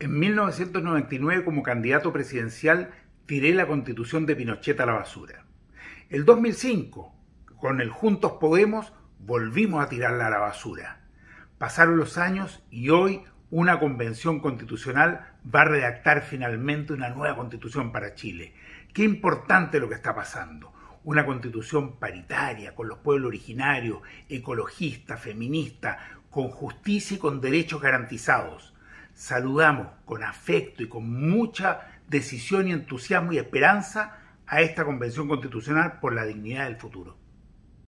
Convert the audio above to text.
En 1999, como candidato presidencial, tiré la constitución de Pinochet a la basura. El 2005, con el Juntos Podemos, volvimos a tirarla a la basura. Pasaron los años y hoy una convención constitucional va a redactar finalmente una nueva constitución para Chile. Qué importante lo que está pasando. Una constitución paritaria, con los pueblos originarios, ecologista, feminista, con justicia y con derechos garantizados saludamos con afecto y con mucha decisión y entusiasmo y esperanza a esta Convención Constitucional por la dignidad del futuro.